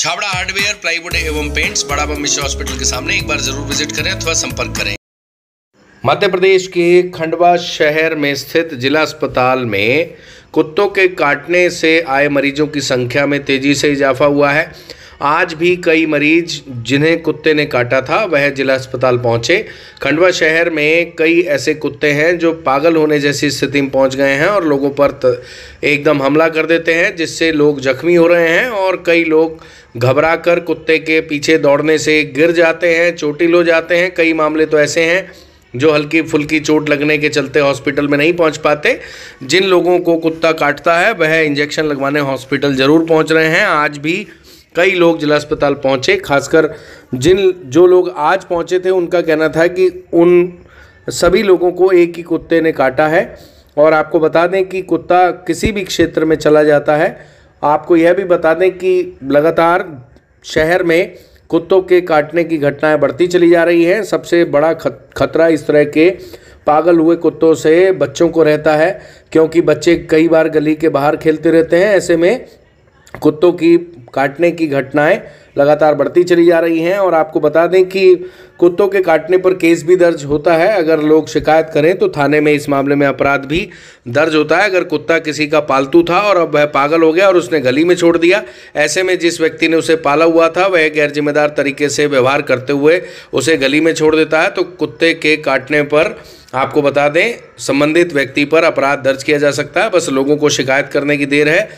Chhabra hardware plywood एवं paints Bam Mishra hospital के सामने एक बार जरूर विजिट करें अथवा संपर्क करें मध्य प्रदेश के खंडवा शहर में स्थित जिला अस्पताल में कुत्तों के काटने से आए मरीजों की संख्या में तेजी से इजाफा हुआ है आज भी कई मरीज जिन्हें कुत्ते ने काटा था वह जिला अस्पताल पहुंचे खंडवा शहर में कई ऐसे कुत्ते हैं जो पागल होने जैसी स्थिति में पहुंच गए हैं और लोगों पर एकदम हमला कर देते हैं जिससे लोग जख्मी हो रहे हैं और कई लोग घबरा कर कुत्ते के पीछे दौड़ने से गिर जाते हैं चोटिल हो जाते हैं कई मामले तो ऐसे हैं जो हल्की फुल्की चोट लगने के चलते हॉस्पिटल में नहीं पहुंच पाते जिन लोगों को कुत्ता काटता है वह इंजेक्शन लगवाने हॉस्पिटल ज़रूर पहुंच रहे हैं आज भी कई लोग जिला अस्पताल पहुंचे खासकर जिन जो लोग आज पहुंचे थे उनका कहना था कि उन सभी लोगों को एक ही कुत्ते ने काटा है और आपको बता दें कि कुत्ता किसी भी क्षेत्र में चला जाता है आपको यह भी बता दें कि लगातार शहर में कुत्तों के काटने की घटनाएं बढ़ती चली जा रही हैं सबसे बड़ा खतरा इस तरह के पागल हुए कुत्तों से बच्चों को रहता है क्योंकि बच्चे कई बार गली के बाहर खेलते रहते हैं ऐसे में कुत्तों की काटने की घटनाएं लगातार बढ़ती चली जा रही हैं और आपको बता दें कि कुत्तों के काटने पर केस भी दर्ज होता है अगर लोग शिकायत करें तो थाने में इस मामले में अपराध भी दर्ज होता है अगर कुत्ता किसी का पालतू था और अब वह पागल हो गया और उसने गली में छोड़ दिया ऐसे में जिस व्यक्ति ने उसे पाला हुआ था वह गैर जिम्मेदार तरीके से व्यवहार करते हुए उसे गली में छोड़ देता है तो कुत्ते के काटने पर आपको बता दें संबंधित व्यक्ति पर अपराध दर्ज किया जा सकता है बस लोगों को शिकायत करने की देर है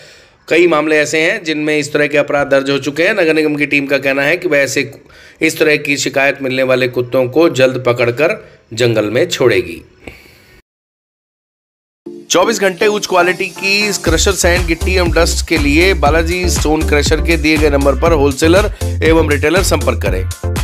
कई मामले ऐसे हैं जिनमें इस तरह के अपराध दर्ज हो चुके हैं नगर निगम की टीम का कहना है कि वह ऐसे इस तरह की शिकायत मिलने वाले कुत्तों को जल्द पकड़कर जंगल में छोड़ेगी 24 घंटे उच्च क्वालिटी की क्रशर सैंड गिट्टी एवं डस्ट के लिए बालाजी स्टोन क्रशर के दिए गए नंबर पर होलसेलर एवं रिटेलर संपर्क करें